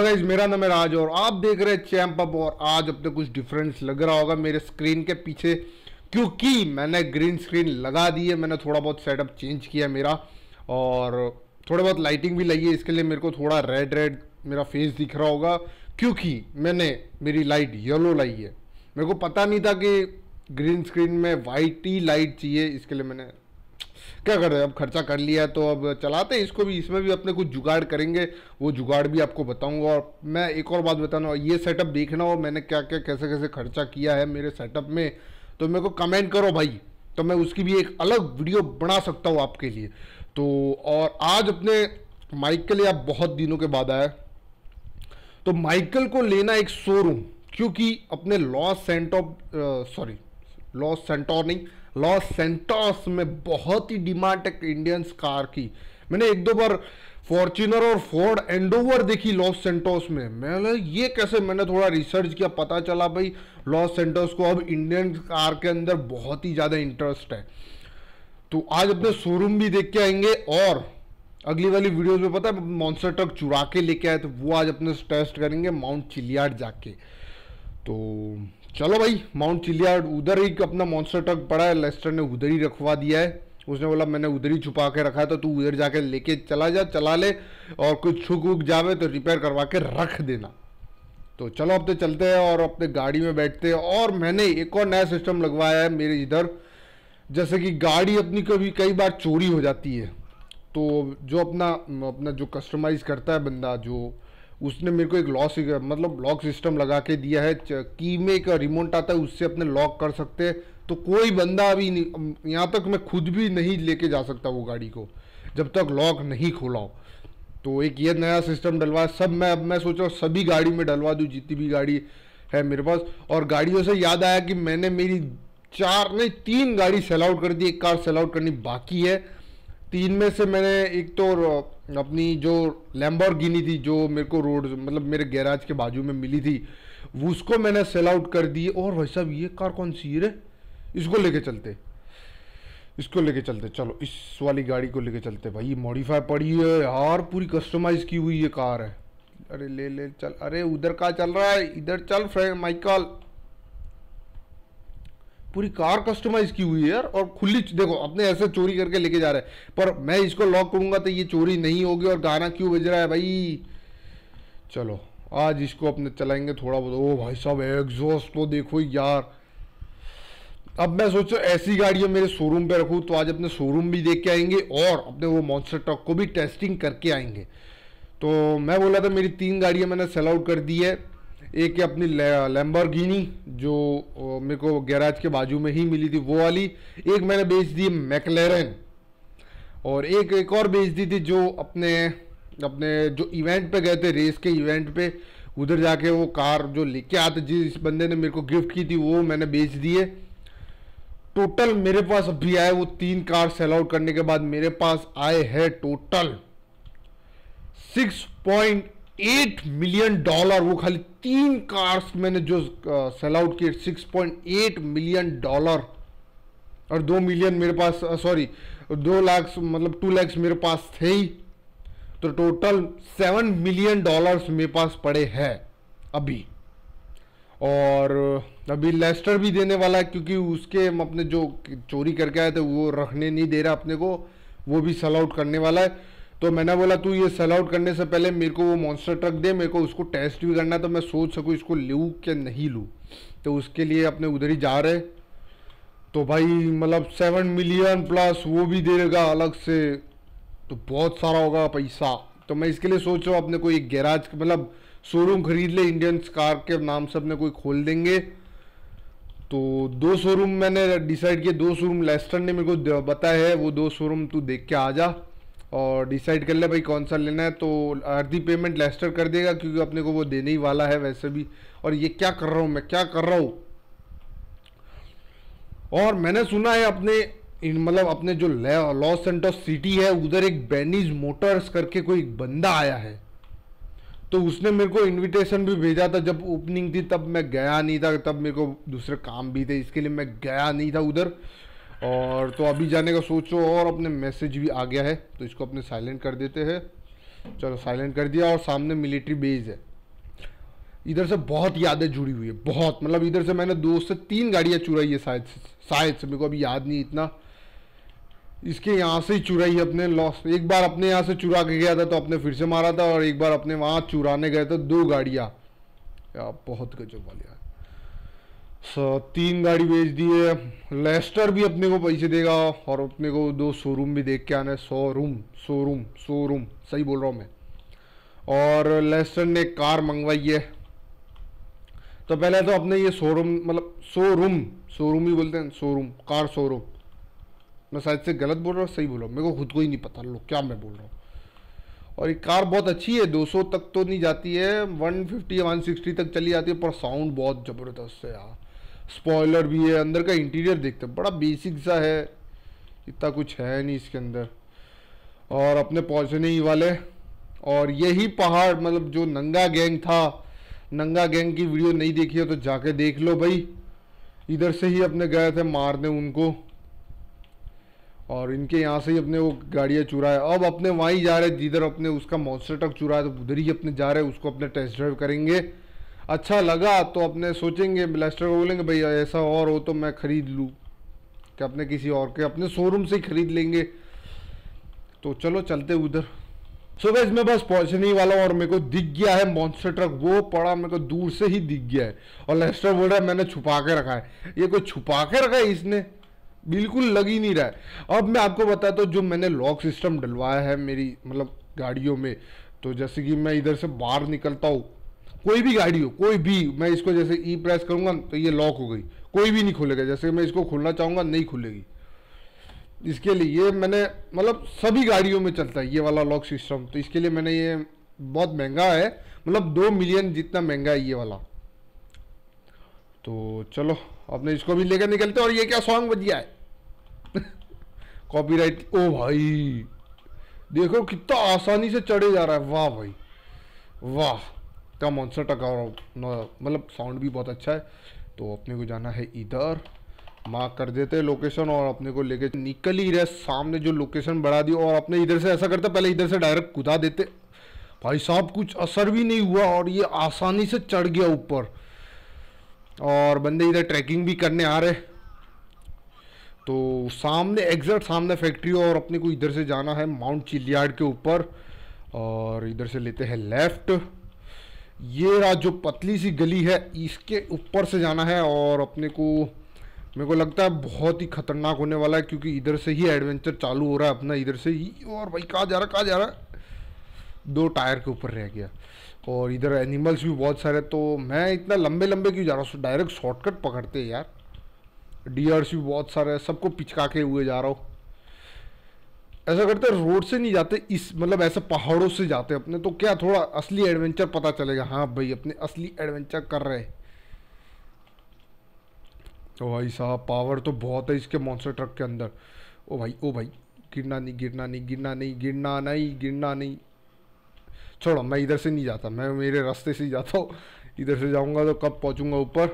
hello guys मेरा नाम है राज और आप देख रहे हैं चैम्प अप और आज अपने तो कुछ डिफरेंस लग रहा होगा मेरे स्क्रीन के पीछे क्योंकि मैंने ग्रीन स्क्रीन लगा दी है मैंने थोड़ा बहुत सेटअप चेंज किया है मेरा और थोड़ा बहुत लाइटिंग भी लगी है इसके लिए मेरे को थोड़ा रेड रेड मेरा फेस दिख रहा होगा क्योंकि मैंने मेरी लाइट येलो लाई है मेरे को पता नहीं था कि ग्रीन स्क्रीन में वाइट ही लाइट चाहिए इसके लिए मैंने क्या कर रहे अब खर्चा कर लिया तो अब चलाते हैं इसको भी इसमें भी अपने कुछ जुगाड़ करेंगे वो जुगाड़ भी आपको बताऊंगा और मैं एक और बात बताना ये सेटअप देखना हो मैंने क्या क्या कैसे कैसे खर्चा किया है मेरे सेटअप में तो मेरे को कमेंट करो भाई तो मैं उसकी भी एक अलग वीडियो बना सकता हूँ आपके लिए तो और आज अपने माइक के लिए आप बहुत दिनों के बाद आया तो माइकल को लेना एक शोरूम क्योंकि अपने Los sorry Los Santos Los Santos बहुत ही डिमांड है इंडियंस कार की मैंने एक दो बार फॉर्चुनर और फोर्ड एंडोवर देखी लॉस सेंटोस में मैंने ये कैसे मैंने थोड़ा रिसर्च किया पता चला भाई लॉस सेंटोस को अब इंडियन कार के अंदर बहुत ही ज़्यादा इंटरेस्ट है तो आज अपने शोरूम भी देख के आएंगे और अगली वाली वीडियोस में पता है मॉन्सर ट्रक चुरा के लेके आए तो वो आज अपने टेस्ट करेंगे माउंट चिलियाड जाके तो चलो भाई माउंट चिलियार्ड उधर ही अपना मॉन्स्टर ट्रक पड़ा है लेस्टर ने उधर ही रखवा दिया है उसने बोला मैंने उधर ही छुपा के रखा है तो तू उधर जाके लेके चला जा चला ले और कुछ छुक उक जावे तो रिपेयर करवा के रख देना तो चलो अब तो चलते हैं और अपने गाड़ी में बैठते हैं और मैंने एक और नया सिस्टम लगवाया है मेरे इधर जैसे कि गाड़ी अपनी कभी कई बार चोरी हो जाती है तो जो अपना अपना जो कस्टमाइज़ करता है बंदा जो उसने मेरे को एक लॉक मतलब लॉक सिस्टम लगा के दिया है की में एक रिमोट आता है उससे अपने लॉक कर सकते हैं तो कोई बंदा अभी यहाँ तक मैं खुद भी नहीं लेके जा सकता वो गाड़ी को जब तक लॉक नहीं खोला तो एक ये नया सिस्टम डलवा सब मैं अब मैं सोच रहा हूँ सभी गाड़ी में डलवा दूँ जितनी भी गाड़ी है मेरे पास और गाड़ियों से याद आया कि मैंने मेरी चार नहीं तीन गाड़ी सेल आउट कर दी एक कार सेल आउट करनी बाकी है तीन में से मैंने एक तो अपनी जो लैम्बर गिनी थी जो मेरे को रोड मतलब मेरे गैराज के बाजू में मिली थी उसको मैंने सेल आउट कर दी और भाई साहब ये कार कौन सी है इसको लेके चलते इसको लेके चलते चलो इस वाली गाड़ी को लेके चलते भाई ये मॉडिफाई पड़ी है यार पूरी कस्टमाइज की हुई ये कार है अरे ले ले चल अरे उधर कहा चल रहा है इधर चल फ्रेंड माइकल पूरी कार कस्टमाइज की हुई है यार और खुली देखो अपने ऐसे चोरी करके लेके जा रहे हैं पर मैं इसको लॉक करूंगा तो ये चोरी नहीं होगी और गाना क्यों बज रहा है भाई चलो आज इसको अपने चलाएंगे थोड़ा बहुत ओ भाई साहब एग्जॉस्ट तो देखो यार अब मैं सोच ऐसी गाड़ियाँ मेरे शोरूम पे रखूँ तो आज अपने शोरूम भी देख के आएंगे और अपने वो मॉन्स्टर ट्रक को भी टेस्टिंग करके आएंगे तो मैं बोला था मेरी तीन गाड़ियाँ मैंने सेल आउट कर दी है एक है अपनी लैम्बोर्गिनी जो मेरे को गैराज के बाजू में ही मिली थी वो वाली एक मैंने बेच दी मैकलेरन और एक एक और बेच दी थी जो अपने अपने जो इवेंट पे गए थे रेस के इवेंट पे उधर जाके वो कार जो लेके आते जिस बंदे ने मेरे को गिफ्ट की थी वो मैंने बेच दी है टोटल मेरे पास अभी आए वो तीन कार सेल आउट करने के बाद मेरे पास आए हैं total six point eight million dollar वो खाली तीन कार्स मैंने जो सेल आउट किए six point eight million dollar और दो मिलियन मेरे पास सॉरी दो लाख मतलब टू लैक्स मेरे पास थे ही तो टोटल सेवन मिलियन डॉलर्स मेरे पास पड़े हैं अभी और अभी लेस्टर भी देने वाला है क्योंकि उसके हम अपने जो चोरी करके आए थे वो रखने नहीं दे रहा अपने को वो भी सेल आउट करने वाला है तो मैंने बोला तू ये सेल आउट करने से पहले मेरे को वो मॉन्स्टर ट्रक दे मेरे को उसको टेस्ट भी करना तो मैं सोच सकूँ इसको लूँ क्या नहीं लूँ तो उसके लिए अपने उधर ही जा रहे तो भाई मतलब सेवन मिलियन प्लस वो भी देगा अलग से तो बहुत सारा होगा पैसा तो मैं इसके लिए सोच रहा हूँ अपने कोई एक गैराज मतलब शोरूम खरीद ले इंडियंस कार के नाम से अपने कोई खोल देंगे तो दो शोरूम मैंने डिसाइड किया दो शोरूम लेस्टर ने मेरे को बताया है वो दो शोरूम तू देख के आ जा और डिसाइड कर ले भाई कौन सा लेना है तो आधी पेमेंट लेस्टर कर देगा क्योंकि अपने को वो देने ही वाला है वैसे भी और ये क्या कर रहा हूँ मैं क्या कर रहा हूँ और मैंने सुना है अपने मतलब अपने जो लॉस सेंटोस सिटी है उधर एक बेनीज मोटर्स करके कोई बंदा आया है तो उसने मेरे को इनविटेशन भी भेजा था जब ओपनिंग थी तब मैं गया नहीं था तब मेरे को दूसरे काम भी थे इसके लिए मैं गया नहीं था उधर और तो अभी जाने का सोचो और अपने मैसेज भी आ गया है तो इसको अपने साइलेंट कर देते हैं चलो साइलेंट कर दिया और सामने मिलिट्री बेस है इधर से बहुत यादें जुड़ी हुई है बहुत मतलब इधर से मैंने दो से तीन गाड़ियाँ चुराई है शायद शायद से मेरे को अभी याद नहीं इतना इसके यहाँ से ही चुराई है अपने लॉस एक बार अपने यहाँ से चुरा के गया था तो अपने फिर से मारा था और एक बार अपने वहाँ चुराने गए थे दो गाड़ियाँ बहुत गजब वाली यार तीन गाड़ी बेच दिए लेस्टर भी अपने को पैसे देगा और अपने को दो शोरूम भी देख के आना है शोरूम शोरूम शोरूम सही बोल रहा हूँ मैं और लेस्टर ने कार मंगवाई है तो पहले तो अपने ये शोरूम मतलब शोरूम शोरूम ही बोलते हैं शोरूम कार शोरूम मैं शायद से गलत बोल रहा हूँ सही बोल रहा हूँ मेरे को खुद को ही नहीं पता लो क्या मैं बोल रहा हूँ और ये कार बहुत अच्छी है 200 तक तो नहीं जाती है 150 या 160 तक चली जाती है पर साउंड बहुत ज़बरदस्त है यार स्पॉयलर भी है अंदर का इंटीरियर देखते हैं बड़ा बेसिक सा है इतना कुछ है नहीं इसके अंदर और अपने पहुंचने ही वाले और यही पहाड़ मतलब जो नंगा गैंग था नंगा गैंग की वीडियो नहीं देखी है तो जाके देख लो भाई इधर से ही अपने गए थे मारने उनको और इनके यहाँ से ही अपने वो गाड़ियाँ चुराए अब अपने वहीं जा रहे जिधर अपने उसका मॉन्स्टर ट्रक चुराया तो उधर ही अपने जा रहे उसको अपने टेस्ट ड्राइव करेंगे अच्छा लगा तो अपने सोचेंगे ब्लास्टर को बोलेंगे भैया ऐसा और हो तो मैं ख़रीद लूँ कि अपने किसी और के अपने शोरूम से ही ख़रीद लेंगे तो चलो चलते उधर सो so इसमें मैं बस पहुंचने ही वाला हूँ और मेरे को दिख गया है मॉन्स्टर ट्रक वो पड़ा मेरे को दूर से ही दिख गया है और लेस्टर बोल रहा है मैंने छुपा के रखा है ये कोई छुपा के रखा है इसने बिल्कुल लग ही नहीं रहा है अब मैं आपको बताता तो हूँ जो मैंने लॉक सिस्टम डलवाया है मेरी मतलब गाड़ियों में तो जैसे कि मैं इधर से बाहर निकलता हूँ कोई भी गाड़ी हो कोई भी मैं इसको जैसे ई e प्रेस करूंगा तो ये लॉक हो गई कोई भी नहीं खुलेगा जैसे मैं इसको खोलना चाहूंगा नहीं खुलेगी इसके लिए ये मैंने मतलब सभी गाड़ियों में चलता है ये वाला लॉक सिस्टम तो इसके लिए मैंने ये बहुत महंगा है मतलब दो मिलियन जितना महंगा है ये वाला तो चलो अपने इसको भी लेकर निकलते और ये क्या सॉन्ग बजिया गया है कॉपीराइट ओ भाई देखो कितना आसानी से चढ़े जा रहा है वाह भाई वाह का मॉन्सर टका मतलब साउंड भी बहुत अच्छा है तो अपने को जाना है इधर मार्क कर देते हैं लोकेशन और अपने को लेके निकल ही रहे सामने जो लोकेशन बढ़ा दी और अपने इधर से ऐसा करते पहले इधर से डायरेक्ट कूदा देते भाई साहब कुछ असर भी नहीं हुआ और ये आसानी से चढ़ गया ऊपर और बंदे इधर ट्रैकिंग भी करने आ रहे तो सामने एग्जैक्ट सामने फैक्ट्री और अपने को इधर से जाना है माउंट चिलियार्ड के ऊपर और इधर से लेते हैं लेफ़्ट ये रहा जो पतली सी गली है इसके ऊपर से जाना है और अपने को मेरे को लगता है बहुत ही खतरनाक होने वाला है क्योंकि इधर से ही एडवेंचर चालू हो रहा है अपना इधर से ही और भाई कहाँ जा रहा कहाँ जा रहा दो टायर के ऊपर रह गया और इधर एनिमल्स भी बहुत सारे तो मैं इतना लंबे लंबे क्यों जा रहा हूँ डायरेक्ट शॉर्टकट पकड़ते यार डियर्स भी बहुत सारे सबको पिचका के हुए जा रहा हूँ ऐसा करते हैं रोड से नहीं जाते इस मतलब ऐसे पहाड़ों से जाते अपने तो क्या थोड़ा असली एडवेंचर पता चलेगा हाँ भाई अपने असली एडवेंचर कर रहे तो भाई साहब पावर तो बहुत है इसके मॉन्सर ट्रक के अंदर ओ भाई ओ भाई गिरना नहीं गिरना नहीं गिरना नहीं गिरना नहीं गिरना नहीं छोड़ो मैं इधर से नहीं जाता मैं मेरे रास्ते से जाता हूँ इधर से जाऊँगा तो कब पहुँचूँगा ऊपर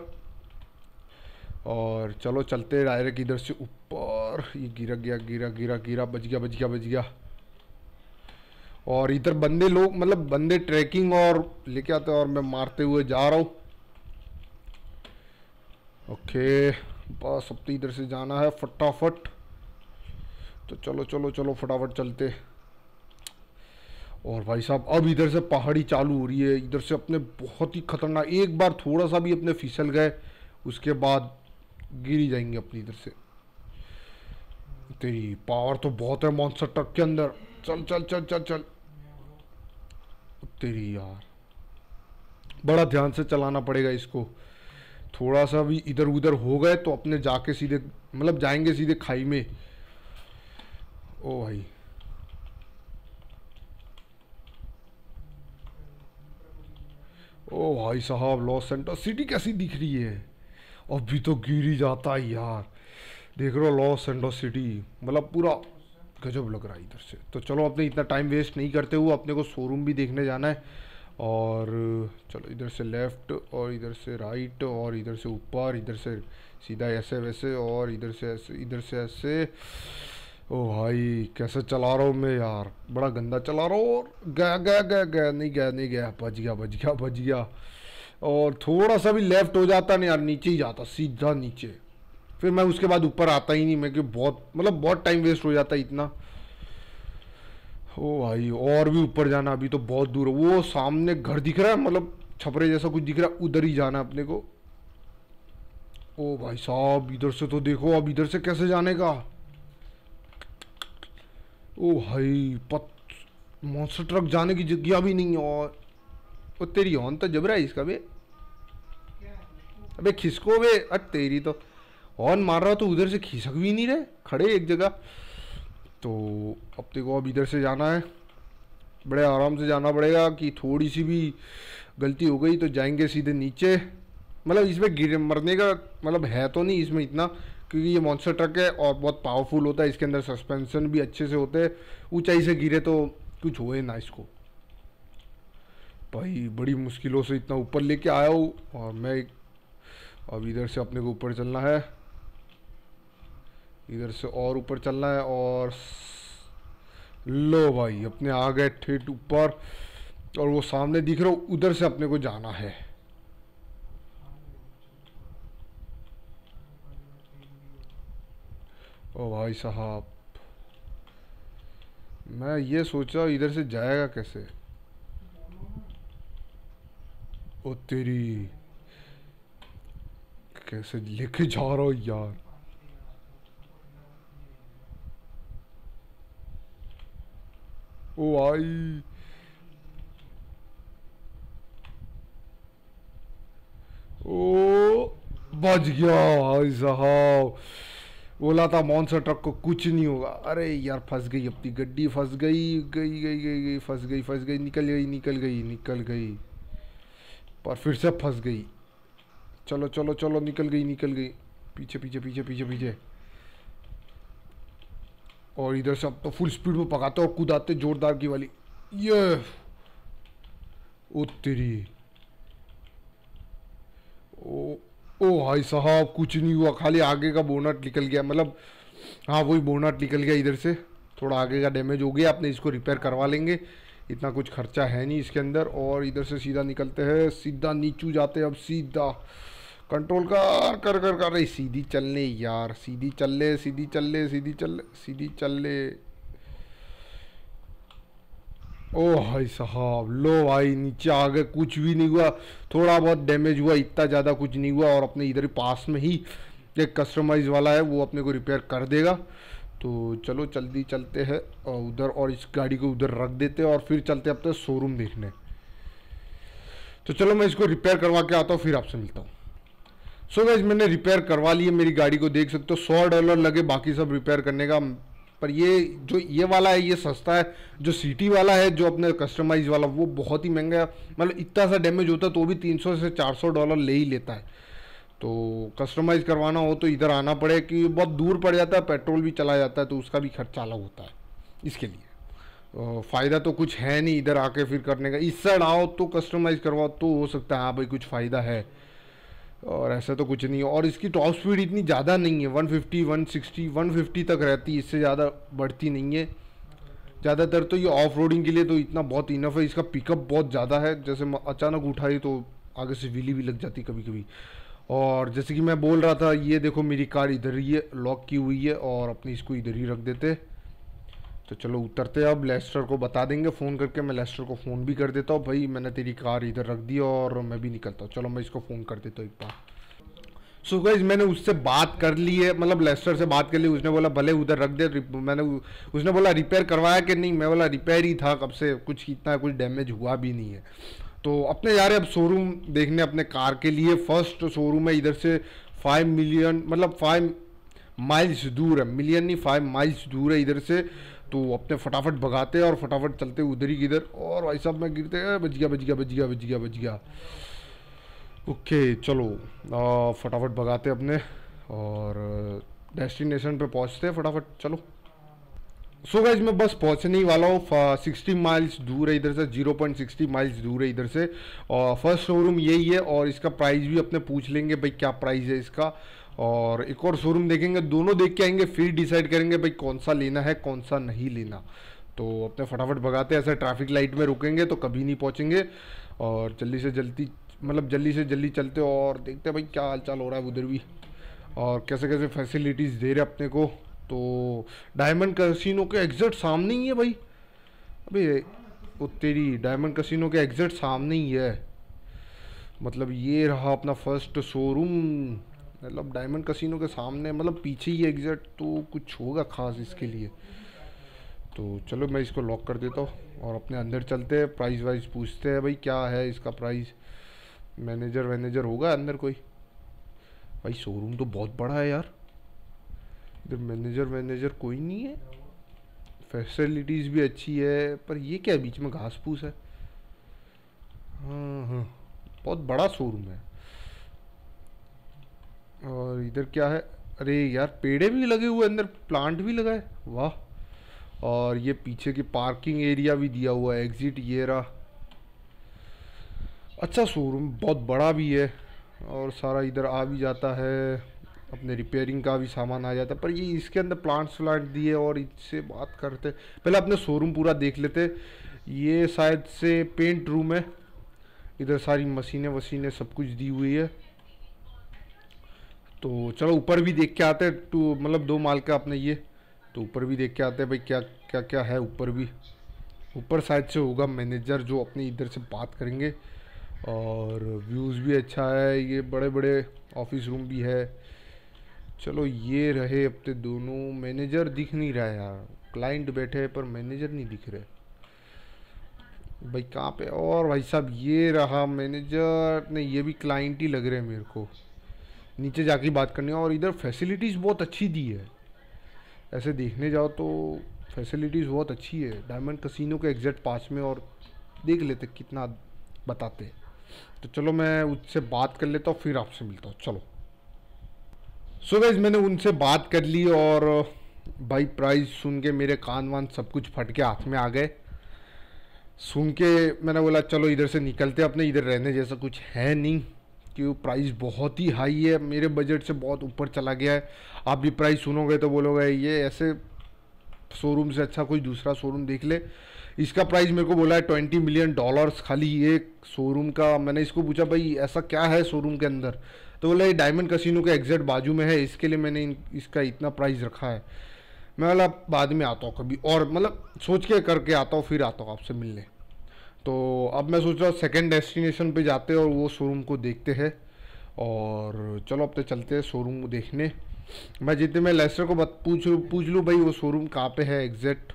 और चलो चलते डायरेक्ट इधर से ऊपर ये गिरा गया गिरा गिरा गिरा बज गया बज गया बज गया और इधर बंदे लोग मतलब बंदे ट्रैकिंग और लेके आते हैं और मैं मारते हुए जा रहा हूँ ओके बस अब तो इधर से जाना है फटाफट तो चलो चलो चलो फटाफट चलते और भाई साहब अब इधर से पहाड़ी चालू हो रही है इधर से अपने बहुत ही खतरनाक एक बार थोड़ा सा भी अपने फिसल गए उसके बाद गिरी जाएंगे अपनी इधर से तेरी पावर तो बहुत है मॉन्सर ट्रक के अंदर चल चल चल चल चल तेरी यार बड़ा ध्यान से चलाना पड़ेगा इसको थोड़ा सा भी इधर उधर हो गए तो अपने जाके सीधे मतलब जाएंगे सीधे खाई में ओ भाई ओ भाई साहब लॉस सेंटर सिटी कैसी दिख रही है अभी तो गिर ही जाता है यार देख रहे हो लॉस एंड सिटी मतलब पूरा गजब लग रहा है इधर से तो चलो अपने इतना टाइम वेस्ट नहीं करते हुए अपने को शोरूम भी देखने जाना है और चलो इधर से लेफ़्ट और इधर से राइट और इधर से ऊपर इधर से सीधा ऐसे वैसे और इधर से ऐसे इधर से ऐसे ओ भाई कैसे चला रहा हूँ मैं यार बड़ा गंदा चला रहा हूँ और गया गया गया गया नहीं गया नहीं गया बच गया बच गया बच गया और थोड़ा सा भी लेफ्ट हो जाता ना यार नीचे ही जाता सीधा नीचे फिर मैं उसके बाद ऊपर आता ही नहीं मैं कि बहुत मतलब बहुत टाइम वेस्ट हो जाता इतना ओ भाई और भी ऊपर जाना अभी तो बहुत दूर है वो सामने घर दिख रहा है मतलब छपरे जैसा कुछ दिख रहा है उधर ही जाना अपने को ओ भाई साहब इधर से तो देखो अब इधर से कैसे जाने का ओ भाई पत मॉन्स्टर ट्रक जाने की जगह भी नहीं है और वो तेरी ऑन तो जबरा इसका बे अबे खिसको बे अट तेरी तो ऑन मार रहा तो उधर से खिसक भी नहीं रहे खड़े एक जगह तो अब देखो अब इधर से जाना है बड़े आराम से जाना पड़ेगा कि थोड़ी सी भी गलती हो गई तो जाएंगे सीधे नीचे मतलब इसमें गिर मरने का मतलब है तो नहीं इसमें इतना क्योंकि ये मॉन्स्टर ट्रक है और बहुत पावरफुल होता है इसके अंदर सस्पेंशन भी अच्छे से होते हैं ऊंचाई से गिरे तो कुछ होए ना इसको भाई बड़ी मुश्किलों से इतना ऊपर लेके आया हूँ और मैं अब इधर से अपने को ऊपर चलना है इधर से और ऊपर चलना है और लो भाई अपने आ गए ठेठ ऊपर और वो सामने दिख रहा हो उधर से अपने को जाना है ओ भाई साहब मैं ये सोचा इधर से जाएगा कैसे ओ तेरी कैसे लेके जा रहा हूँ यार ओ आई ओ बज गया भाई साहब बोला था मॉन्सर ट्रक को कुछ नहीं होगा अरे यार फंस गई अपनी गड्डी फंस गई गई गई गई गई फंस गई फंस गई निकल गई निकल गई निकल गई पर फिर से फंस गई चलो चलो चलो निकल गई निकल गई पीछे पीछे पीछे पीछे पीछे और इधर से अब तो फुल स्पीड में पकाते और कूदाते जोरदार की वाली ये ओ तेरी ओ ओ भाई साहब कुछ नहीं हुआ खाली आगे का बोनट निकल गया मतलब हाँ वही बोनट निकल गया इधर से थोड़ा आगे का डैमेज हो गया अपने इसको रिपेयर करवा लेंगे इतना कुछ खर्चा है नहीं इसके अंदर और इधर से सीधा निकलते हैं सीधा नीचू जाते हैं अब सीधा कंट्रोल कर कर कर कर रही सीधी चल ले यार सीधी चल ले सीधी चल ले सीधी चल सीधी चल ले ओ भाई साहब लो भाई नीचे आ गए कुछ भी नहीं हुआ थोड़ा बहुत डैमेज हुआ इतना ज़्यादा कुछ नहीं हुआ और अपने इधर पास में ही एक कस्टमाइज वाला है वो अपने को रिपेयर कर देगा तो चलो जल्दी चलते हैं और उधर और इस गाड़ी को उधर रख देते हैं और फिर चलते हैं अपने शोरूम देखने तो चलो मैं इसको रिपेयर करवा के आता हूँ फिर आपसे मिलता हूँ सो so मैंने रिपेयर करवा लिए मेरी गाड़ी को देख सकते हो सौ डॉलर लगे बाकी सब रिपेयर करने का पर ये जो ये वाला है ये सस्ता है जो सिटी वाला है जो अपने कस्टमाइज वाला वो बहुत ही महंगा है मतलब इतना सा डैमेज होता है तो भी 300 से 400 डॉलर ले ही लेता है तो कस्टमाइज़ करवाना हो तो इधर आना पड़े कि बहुत दूर पड़ जाता है पेट्रोल भी चला जाता है तो उसका भी खर्चा अलग होता है इसके लिए तो फ़ायदा तो कुछ है नहीं इधर आके फिर करने का इस साइड आओ तो कस्टमाइज़ करवाओ तो हो सकता है हाँ भाई कुछ फ़ायदा है और ऐसा तो कुछ नहीं है और इसकी टॉप स्पीड इतनी ज़्यादा नहीं है 150, 160, 150 तक रहती है इससे ज़्यादा बढ़ती नहीं है ज़्यादातर तो ये ऑफ रोडिंग के लिए तो इतना बहुत इनफ है इसका पिकअप बहुत ज़्यादा है जैसे अचानक उठाई तो आगे से विली भी लग जाती कभी कभी और जैसे कि मैं बोल रहा था ये देखो मेरी कार इधर ही लॉक की हुई है और अपनी इसको इधर ही रख देते तो चलो उतरते अब लेस्टर को बता देंगे फ़ोन करके मैं लेस्टर को फ़ोन भी कर देता हूँ भाई मैंने तेरी कार इधर रख दी और मैं भी निकलता हूँ चलो मैं इसको फ़ोन कर देता हूँ एक बार सो so गाइज मैंने उससे बात कर ली है मतलब लेस्टर से बात कर ली उसने बोला भले उधर रख दे मैंने उसने बोला रिपेयर करवाया कि नहीं मैं बोला रिपेयर ही था कब से कुछ इतना कुछ डैमेज हुआ भी नहीं है तो अपने जा रहे अब शोरूम देखने अपने कार के लिए फर्स्ट शोरूम है इधर से फाइव मिलियन मतलब फाइव माइल्स दूर है मिलियन नहीं फाइव माइल्स दूर है इधर से तो अपने फटाफट भगाते और फटाफट चलते उधर ही किधर और भाई साहब मैं गिरते बच गया बच गया बच गया बच गया बच गया ओके चलो आ, फटाफट भगाते अपने और डेस्टिनेशन पे पहुंचते हैं फटाफट चलो सो गाइज मैं बस पहुंचने ही वाला हूँ सिक्सटी माइल्स दूर है इधर से जीरो पॉइंट सिक्सटी माइल्स दूर है इधर से और फर्स्ट शोरूम यही है और इसका प्राइस भी अपने पूछ लेंगे भाई क्या प्राइस है इसका और एक और शोरूम देखेंगे दोनों देख के आएंगे फिर डिसाइड करेंगे भाई कौन सा लेना है कौन सा नहीं लेना तो अपने फटाफट भगाते ऐसे ट्रैफिक लाइट में रुकेंगे तो कभी नहीं पहुँचेंगे और जल्दी से जल्दी मतलब जल्दी से जल्दी चलते और देखते भाई क्या हाल हो रहा है उधर भी और कैसे कैसे फैसिलिटीज़ दे रहे अपने को तो डायमंड कसिनो के एग्जिट सामने ही है भाई अबे वो तेरी डायमंड कसिनो के एग्जिट सामने ही है मतलब ये रहा अपना फर्स्ट शोरूम मतलब डायमंड कसिनो के सामने मतलब पीछे ही एग्जिट तो कुछ होगा ख़ास इसके लिए तो चलो मैं इसको लॉक कर देता हूँ और अपने अंदर चलते हैं प्राइस वाइज पूछते हैं भाई क्या है इसका प्राइस मैनेजर वैनेजर होगा अंदर कोई भाई शोरूम तो बहुत बड़ा है यार इधर मैनेजर मैनेजर कोई नहीं है फैसिलिटीज़ भी अच्छी है पर ये क्या बीच में घास फूस है हाँ हाँ बहुत बड़ा शोरूम है और इधर क्या है अरे यार पेड़े भी लगे हुए अंदर प्लांट भी लगा है वाह और ये पीछे की पार्किंग एरिया भी दिया हुआ है एग्जिट ये रहा अच्छा शोरूम बहुत बड़ा भी है और सारा इधर आ भी जाता है अपने रिपेयरिंग का भी सामान आ जाता है पर ये इसके अंदर प्लांट्स व्लांट दिए और इससे बात करते पहले अपने शोरूम पूरा देख लेते ये शायद से पेंट रूम है इधर सारी मशीनें वशीने सब कुछ दी हुई है तो चलो ऊपर भी देख के आते हैं टू तो मतलब दो माल का अपने ये तो ऊपर भी देख के आते हैं भाई क्या क्या क्या है ऊपर भी ऊपर साइड से होगा मैनेजर जो अपने इधर से बात करेंगे और व्यूज़ भी अच्छा है ये बड़े बड़े ऑफिस रूम भी है चलो ये रहे अपने तो दोनों मैनेजर दिख नहीं रहा यार क्लाइंट बैठे हैं पर मैनेजर नहीं दिख रहे भाई कहाँ पे और भाई साहब ये रहा मैनेजर नहीं ये भी क्लाइंट ही लग रहे हैं मेरे को नीचे जाके बात करनी है और इधर फैसिलिटीज़ बहुत अच्छी दी है ऐसे देखने जाओ तो फैसिलिटीज़ बहुत अच्छी है डायमंड कसिनो के एग्जैक्ट पास में और देख लेते कितना बताते तो चलो मैं उससे बात कर लेता हूँ फिर आपसे मिलता हूँ चलो सो गाइज मैंने उनसे बात कर ली और भाई प्राइस सुन के मेरे कान वान सब कुछ फट के हाथ में आ गए सुन के मैंने बोला चलो इधर से निकलते अपने इधर रहने जैसा कुछ है नहीं कि प्राइस बहुत ही हाई है मेरे बजट से बहुत ऊपर चला गया है आप भी प्राइस सुनोगे तो बोलोगे ये ऐसे शोरूम से अच्छा कोई दूसरा शोरूम देख ले इसका प्राइस मेरे को बोला है ट्वेंटी मिलियन डॉलर्स खाली एक शोरूम का मैंने इसको पूछा भाई ऐसा क्या है शोरूम के अंदर तो बोला ये डायमंड कसिनो के एग्जैक्ट बाजू में है इसके लिए मैंने इसका इतना प्राइस रखा है मैं बोला बाद में आता हूँ कभी और मतलब सोच के करके आता हूँ फिर आता हूँ आपसे मिलने तो अब मैं सोच रहा हूँ सेकेंड डेस्टिनेशन पर जाते हैं और वो शोरूम को देखते हैं और चलो अब तो चलते हैं शोरूम को देखने मैं जितने मैं लेस्टर को बत, पूछ पूछ लूँ भाई वो शोरूम कहाँ पे है एग्जैक्ट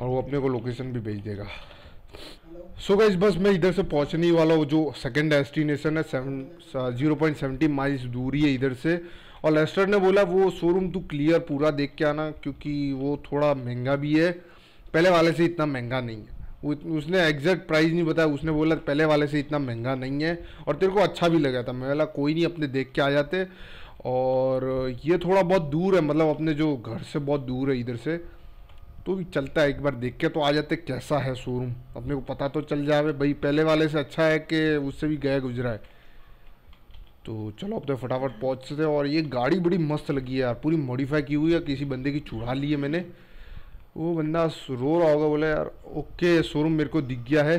और वो अपने को लोकेशन भी भेज देगा सो गाइज बस मैं इधर से पहुंचने वाला हूँ जो सेकेंड डेस्टिनेशन है seven zero point seventy miles दूरी है इधर से और लेस्टर ने बोला वो शोरूम तू क्लियर पूरा देख के आना क्योंकि वो थोड़ा महंगा भी है पहले वाले से इतना महंगा नहीं है उसने एग्जैक्ट प्राइस नहीं बताया उसने बोला पहले वाले से इतना महंगा नहीं है और तेरे को अच्छा भी लगा था मैं बोला कोई नहीं अपने देख के आ जाते और ये थोड़ा बहुत दूर है मतलब अपने जो घर से बहुत दूर है इधर से तो भी चलता है एक बार देख के तो आ जाते कैसा है शोरूम अपने को पता तो चल जावे भाई पहले वाले से अच्छा है कि उससे भी गया गुजरा है तो चलो अब तो फटाफट पहुँचते और ये गाड़ी बड़ी मस्त लगी है यार पूरी मॉडिफाई की हुई है किसी बंदे की चुरा ली है मैंने वो बंदा रो रहा होगा बोला यार ओके शोरूम मेरे को दिख गया है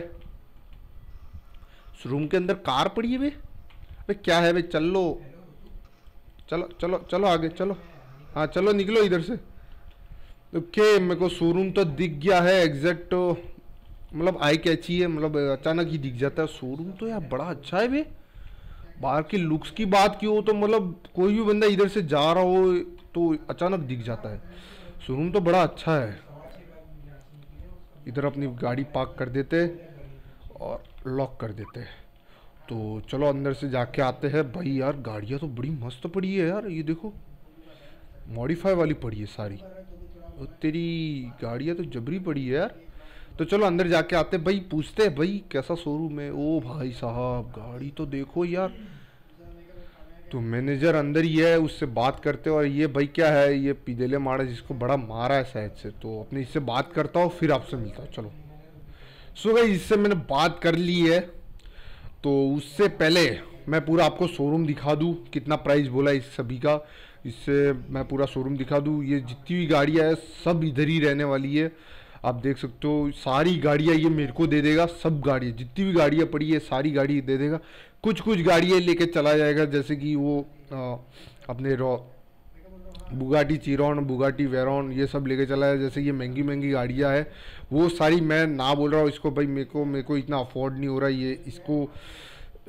शोरूम के अंदर कार पड़ी है भाई अरे क्या है भाई चल लो चलो चलो चलो आगे चलो हाँ चलो निकलो इधर से ओके मेरे को शोरूम तो दिख गया है एग्जैक्ट तो, मतलब आई कैची है मतलब अचानक ही दिख जाता है शोरूम तो यार बड़ा अच्छा है भाई बाहर के लुक्स की बात की हो तो मतलब कोई भी बंदा इधर से जा रहा हो तो अचानक दिख जाता है शोरूम तो बड़ा अच्छा है इधर अपनी गाड़ी पार्क कर देते और लॉक कर देते तो चलो अंदर से जाके आते हैं भाई यार गाड़ियाँ तो बड़ी मस्त पड़ी है यार ये देखो मॉडिफाई वाली पड़ी है सारी तेरी गाड़ियाँ तो जबरी पड़ी है यार तो चलो अंदर जाके आते भाई पूछते हैं भाई कैसा शोरूम है ओ भाई साहब गाड़ी तो देखो यार तो मैनेजर अंदर ही है उससे बात करते और ये भाई क्या है ये पिदेले मारा जिसको बड़ा मारा है शायद से तो अपने इससे बात करता हूँ फिर आपसे मिलता हूँ चलो सो भाई इससे मैंने बात कर ली है तो उससे पहले मैं पूरा आपको शोरूम दिखा दूँ कितना प्राइस बोला इस सभी का इससे मैं पूरा शोरूम दिखा दूँ ये जितनी भी गाड़ियाँ है सब इधर ही रहने वाली है आप देख सकते हो सारी गाड़ियाँ ये मेरे को दे देगा सब गाड़ियाँ जितनी भी गाड़ियाँ पड़ी है सारी गाड़ी दे देगा कुछ कुछ गाड़ियाँ लेके चला जाएगा जैसे कि वो आ, अपने रॉ बुगाटी चिरौन बुगाटी वेरौन ये सब लेके चला है जैसे ये महंगी महंगी गाड़ियाँ है वो सारी मैं ना बोल रहा हूँ इसको भाई मेरे को मेरे को इतना अफोर्ड नहीं हो रहा ये इसको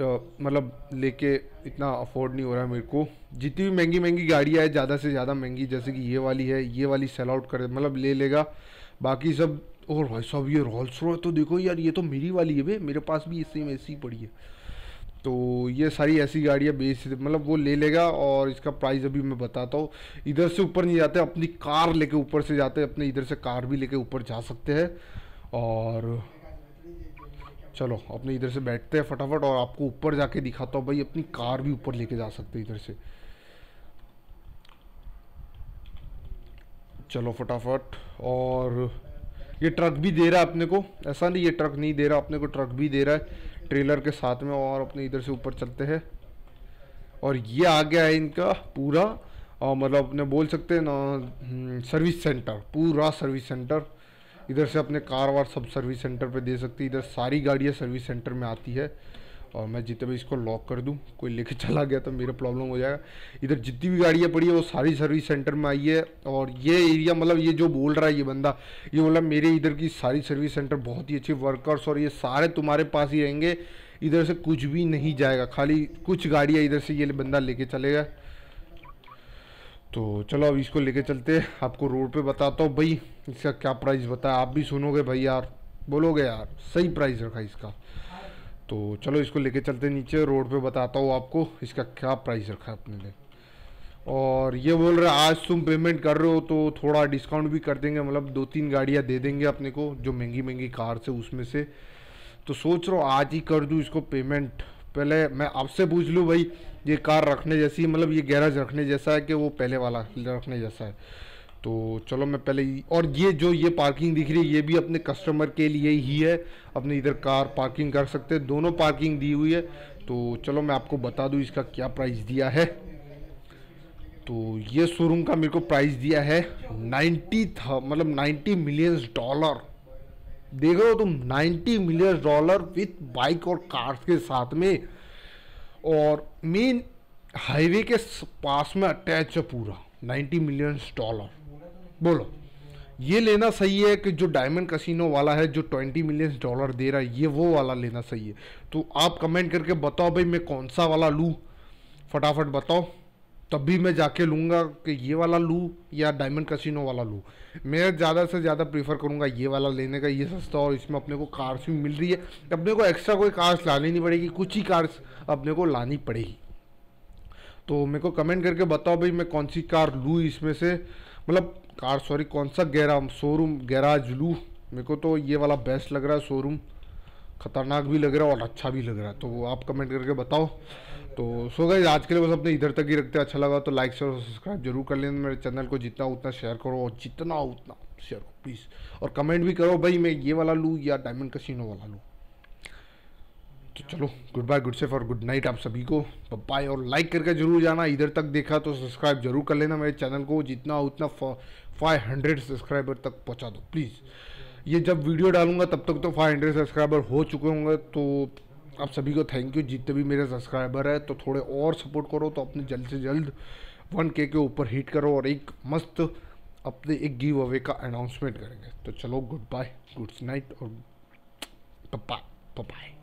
मतलब लेके इतना अफोर्ड नहीं हो रहा है मेरे को जितनी भी महंगी महंगी गाड़ियाँ है ज़्यादा से ज़्यादा महंगी जैसे कि ये वाली है ये वाली सेल आउट कर मतलब ले लेगा बाकी सब और भाई साहब ये रॉल्स रॉय तो देखो यार ये तो मेरी वाली है भाई मेरे पास भी में ऐसी पड़ी है तो ये सारी ऐसी गाड़ियाँ बेच मतलब वो ले लेगा और इसका प्राइस अभी मैं बताता हूँ इधर से ऊपर नहीं जाते अपनी कार लेके ऊपर से जाते अपने इधर से कार भी लेके ऊपर जा सकते हैं और चलो अपने इधर से बैठते हैं फटाफट और आपको ऊपर जाके दिखाता हूँ भाई अपनी कार भी ऊपर लेके जा सकते हैं इधर से चलो फटाफट और ये ट्रक भी दे रहा है अपने को ऐसा नहीं ये ट्रक नहीं दे रहा अपने को ट्रक भी दे रहा है ट्रेलर के साथ में और अपने इधर से ऊपर चलते हैं और ये आ गया है इनका पूरा मतलब अपने बोल सकते हैं ना हम्म, सर्विस सेंटर पूरा सर्विस सेंटर इधर से अपने कार वार सब सर्विस सेंटर पे दे सकते हैं इधर सारी गाड़ियाँ सर्विस सेंटर में आती है और मैं जितने भी इसको लॉक कर दूँ कोई लेके चला गया तो मेरा प्रॉब्लम हो जाएगा इधर जितनी भी गाड़ियाँ पड़ी है वो सारी सर्विस सेंटर में आई है और ये एरिया मतलब ये जो बोल रहा है ये बंदा ये बोला मतलब मेरे इधर की सारी सर्विस सेंटर बहुत ही अच्छी वर्कर्स और ये सारे तुम्हारे पास ही रहेंगे इधर से कुछ भी नहीं जाएगा खाली कुछ गाड़ियाँ इधर से ये बंदा लेके चलेगा तो चलो अब इसको लेके चलते आपको रोड पे बताता हूँ भाई इसका क्या प्राइस बताया आप भी सुनोगे भाई यार बोलोगे यार सही प्राइस रखा इसका तो चलो इसको लेके चलते नीचे रोड पे बताता हूँ आपको इसका क्या प्राइस रखा है अपने लिए और ये बोल रहे आज तुम पेमेंट कर रहे हो तो थोड़ा डिस्काउंट भी कर देंगे मतलब दो तीन गाड़ियाँ दे देंगे अपने को जो महंगी महंगी कार से उसमें से तो सोच रहा हूँ आज ही कर दूँ इसको पेमेंट पहले मैं आपसे पूछ लूँ भाई ये कार रखने जैसी मतलब ये गैरेज रखने जैसा है कि वो पहले वाला रखने जैसा है तो चलो मैं पहले और ये जो ये पार्किंग दिख रही है ये भी अपने कस्टमर के लिए ही है अपने इधर कार पार्किंग कर सकते हैं दोनों पार्किंग दी हुई है तो चलो मैं आपको बता दूँ इसका क्या प्राइस दिया है तो ये शोरूम का मेरे को प्राइस दिया है नाइन्टी मतलब नाइन्टी मिलियंस डॉलर देख रहे हो तुम 90 मिलियन डॉलर विथ बाइक और कार्स के साथ में और मेन हाईवे के पास में अटैच है पूरा 90 मिलियन डॉलर बोलो ये लेना सही है कि जो डायमंड कसिनो वाला है जो 20 मिलियन डॉलर दे रहा है ये वो वाला लेना सही है तो आप कमेंट करके बताओ भाई मैं कौन सा वाला लूँ फटाफट बताओ तब भी मैं जाके लूँगा कि ये वाला लूँ या डायमंड कसिनो वाला लूँ मैं ज़्यादा से ज़्यादा प्रीफर करूँगा ये वाला लेने का ये सस्ता और इसमें अपने को कार्स भी मिल रही है अपने को एक्स्ट्रा कोई कार्स लानी नहीं पड़ेगी कुछ ही कार्स अपने को लानी पड़ेगी तो मेरे को कमेंट करके बताओ भाई मैं कौन सी कार लूँ इसमें से मतलब कार सॉरी कौन सा गैरा शोरूम गैराज लूँ मेरे को तो ये वाला बेस्ट लग रहा है शोरूम ख़तरनाक भी लग रहा है और अच्छा भी लग रहा है तो वो आप कमेंट करके बताओ तो सो गए आज के लिए बस अपने इधर तक ही रखते हैं अच्छा लगा तो लाइक शेयर और सब्सक्राइब जरूर कर लेना मेरे चैनल को जितना उतना शेयर करो और जितना उतना शेयर करो प्लीज़ और कमेंट भी करो भाई मैं ये वाला लूँ या डायमंड कसिनो वाला लूँ तो चलो गुड बाय गुड सेफ और गुड नाइट आप सभी को बाय और लाइक करके जरूर जाना इधर तक देखा तो सब्सक्राइब जरूर कर लेना मेरे चैनल को जितना उतना फाइव हंड्रेड सब्सक्राइबर तक पहुँचा दो प्लीज़ ये जब वीडियो डालूंगा तब तक तो 500 सब्सक्राइबर हो चुके होंगे तो आप सभी को थैंक यू जितने भी मेरे सब्सक्राइबर है तो थोड़े और सपोर्ट करो तो अपने जल्द से जल्द वन के के ऊपर हिट करो और एक मस्त अपने एक गिव अवे का अनाउंसमेंट करेंगे तो चलो गुड बाय गुड नाइट और पप्पा पप्पा